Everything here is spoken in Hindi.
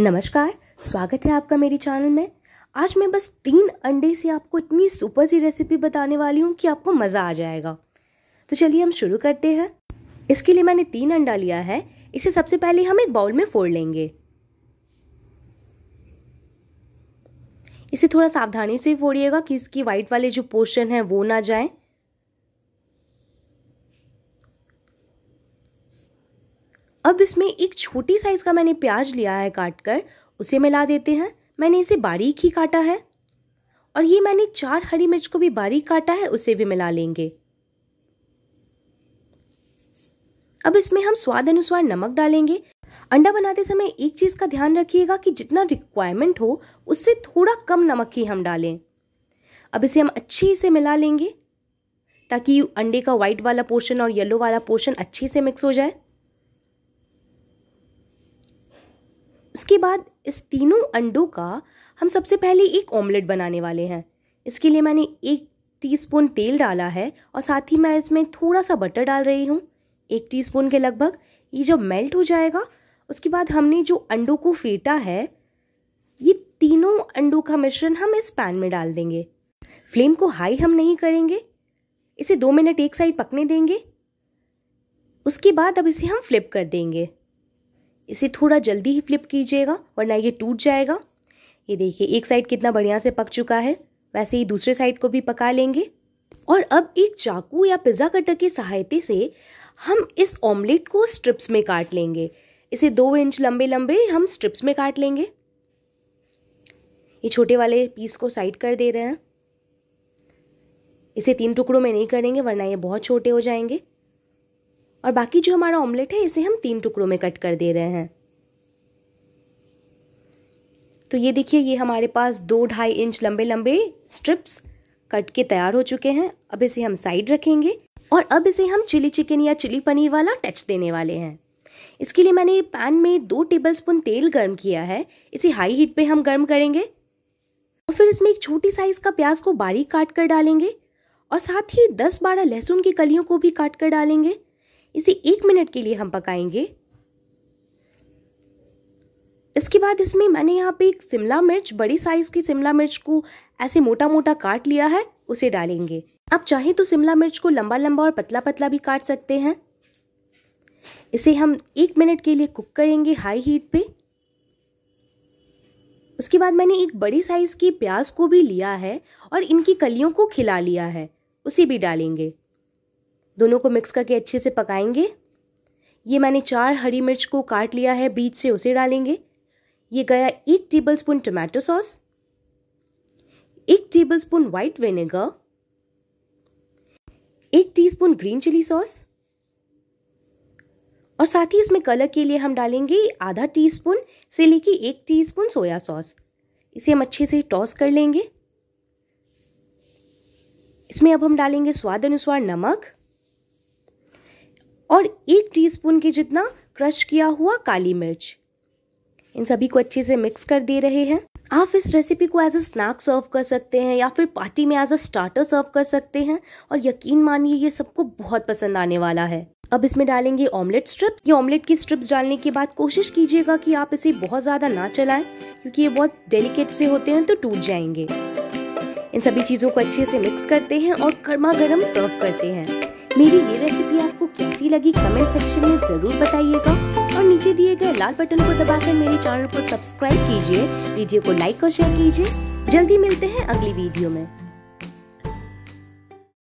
नमस्कार स्वागत है आपका मेरी चैनल में आज मैं बस तीन अंडे से आपको इतनी सुपर सी रेसिपी बताने वाली हूँ कि आपको मज़ा आ जाएगा तो चलिए हम शुरू करते हैं इसके लिए मैंने तीन अंडा लिया है इसे सबसे पहले हम एक बाउल में फोड़ लेंगे इसे थोड़ा सावधानी से फोड़िएगा कि इसकी वाइट वाले जो पोर्शन है वो ना जाए अब इसमें एक छोटी साइज़ का मैंने प्याज लिया है काट कर उसे मिला देते हैं मैंने इसे बारीक ही काटा है और ये मैंने चार हरी मिर्च को भी बारीक काटा है उसे भी मिला लेंगे अब इसमें हम स्वाद अनुसार नमक डालेंगे अंडा बनाते समय एक चीज़ का ध्यान रखिएगा कि जितना रिक्वायरमेंट हो उससे थोड़ा कम नमक ही हम डालें अब इसे हम अच्छे से मिला लेंगे ताकि अंडे का वाइट वाला पोर्शन और येलो वाला पोर्शन अच्छे से मिक्स हो जाए उसके बाद इस तीनों अंडों का हम सबसे पहले एक ऑमलेट बनाने वाले हैं इसके लिए मैंने एक टीस्पून तेल डाला है और साथ ही मैं इसमें थोड़ा सा बटर डाल रही हूँ एक टीस्पून के लगभग ये जब मेल्ट हो जाएगा उसके बाद हमने जो अंडों को फेटा है ये तीनों अंडों का मिश्रण हम इस पैन में डाल देंगे फ्लेम को हाई हम नहीं करेंगे इसे दो मिनट एक साइड पकने देंगे उसके बाद अब इसे हम फ्लिप कर देंगे इसे थोड़ा जल्दी ही फ्लिप कीजिएगा वरना ये टूट जाएगा ये देखिए एक साइड कितना बढ़िया से पक चुका है वैसे ही दूसरे साइड को भी पका लेंगे और अब एक चाकू या पिज़्ज़ा कटर की सहायता से हम इस ऑमलेट को स्ट्रिप्स में काट लेंगे इसे दो इंच लंबे लंबे हम स्ट्रिप्स में काट लेंगे ये छोटे वाले पीस को साइड कर दे रहे हैं इसे तीन टुकड़ों में नहीं करेंगे वरना ये बहुत छोटे हो जाएंगे और बाकी जो हमारा ऑमलेट है इसे हम तीन टुकड़ों में कट कर दे रहे हैं तो ये देखिए ये हमारे पास दो ढाई इंच लंबे लंबे स्ट्रिप्स कट के तैयार हो चुके हैं अब इसे हम साइड रखेंगे और अब इसे हम चिली चिकन या चिली पनीर वाला टच देने वाले हैं इसके लिए मैंने पैन में दो टेबलस्पून तेल गर्म किया है इसे हाई हीट पे हम गर्म करेंगे और फिर इसमें एक छोटी साइज़ का प्याज को बारीक काट कर डालेंगे और साथ ही 10-12 लहसुन की कलियों को भी काट कर डालेंगे इसे एक मिनट के लिए हम पकाएंगे इसके बाद इसमें मैंने यहाँ पे एक शिमला मिर्च बड़ी साइज़ की शिमला मिर्च को ऐसे मोटा मोटा काट लिया है उसे डालेंगे आप चाहें तो शिमला मिर्च को लंबा लंबा और पतला पतला भी काट सकते हैं इसे हम एक मिनट के लिए कुक करेंगे हाई हीट पे उसके बाद मैंने एक बड़ी साइज़ की प्याज को भी लिया है और इनकी कलियों को खिला लिया है उसे भी डालेंगे दोनों को मिक्स करके अच्छे से पकाएंगे ये मैंने चार हरी मिर्च को काट लिया है बीच से उसे डालेंगे ये गया एक टेबल स्पून टमाटो सॉस एक टेबल स्पून वाइट विनेगर एक teaspoon green chilli sauce और साथ ही इसमें कलर के लिए हम डालेंगे आधा टी स्पून से लेके एक टी स्पून सोया सॉस इसे हम अच्छे से टॉस कर लेंगे इसमें अब हम डालेंगे स्वाद अनुसार नमक और एक टीस्पून के जितना क्रश किया हुआ काली मिर्च इन सभी को अच्छे से मिक्स कर दे रहे हैं आप इस रेसिपी को एज अ स्नैक सर्व कर सकते हैं या फिर पार्टी में एज अ स्टार्टर सर्व कर सकते हैं और यकीन मानिए ये सबको बहुत पसंद आने वाला है अब इसमें डालेंगे ऑमलेट स्ट्रिप्स ये ऑमलेट की स्ट्रिप्स डालने के बाद कोशिश कीजिएगा कि आप इसे बहुत ज़्यादा ना चलाएं क्योंकि ये बहुत डेलिकेट से होते हैं तो टूट जाएंगे इन सभी चीज़ों को अच्छे से मिक्स करते हैं और गर्मा गर्म सर्व करते हैं मेरी ये रेसिपी आपको कैसी लगी कमेंट सेक्शन में ज़रूर बताइएगा और नीचे दिए गए लाल बटन को दबाकर मेरे चैनल को सब्सक्राइब कीजिए वीडियो को लाइक और शेयर कीजिए जल्दी मिलते हैं अगली वीडियो में